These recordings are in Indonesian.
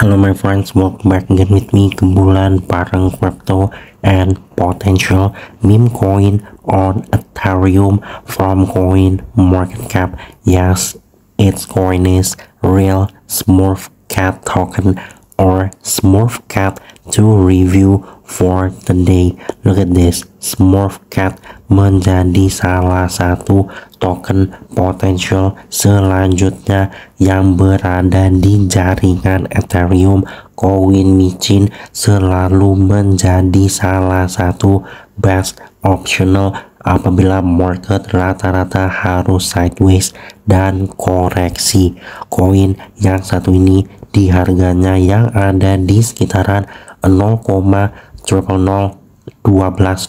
Hello my friends, welcome back again with me Kumbulan Parang Crypto and potential meme coin on Ethereum from coin market cap. Yes, its coin is real smurf cat token or Smurf cat to review for today. Look at this, Smurf cat menjadi salah satu token potensial selanjutnya yang berada di jaringan Ethereum. Coin micin selalu menjadi salah satu best optional apabila market rata-rata harus sideways dan koreksi. Koin yang satu ini di harganya yang ada di sekitaran 0,0012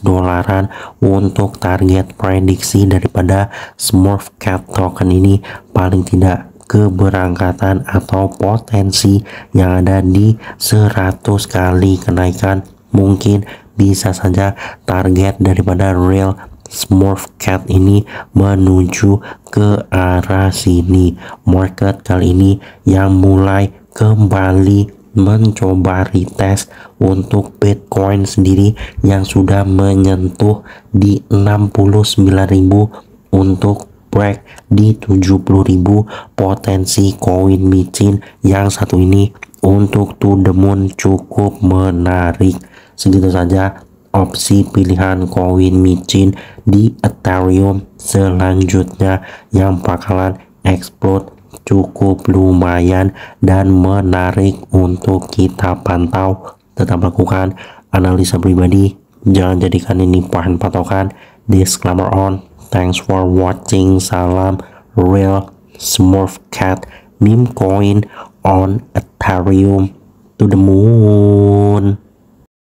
dolaran untuk target prediksi daripada Smurf Cap token ini paling tidak keberangkatan atau potensi yang ada di 100 kali kenaikan mungkin bisa saja target daripada real Smurf Cat ini menuju ke arah sini market kali ini yang mulai kembali mencoba retest untuk Bitcoin sendiri yang sudah menyentuh di 69.000 untuk break di 70.000 potensi koin micin yang satu ini untuk to the moon cukup menarik segitu saja opsi pilihan koin micin di Ethereum selanjutnya yang bakalan explode cukup lumayan dan menarik untuk kita pantau tetap lakukan analisa pribadi jangan jadikan ini bahan patokan disclaimer on thanks for watching salam real smurf cat meme coin on ethereum to the moon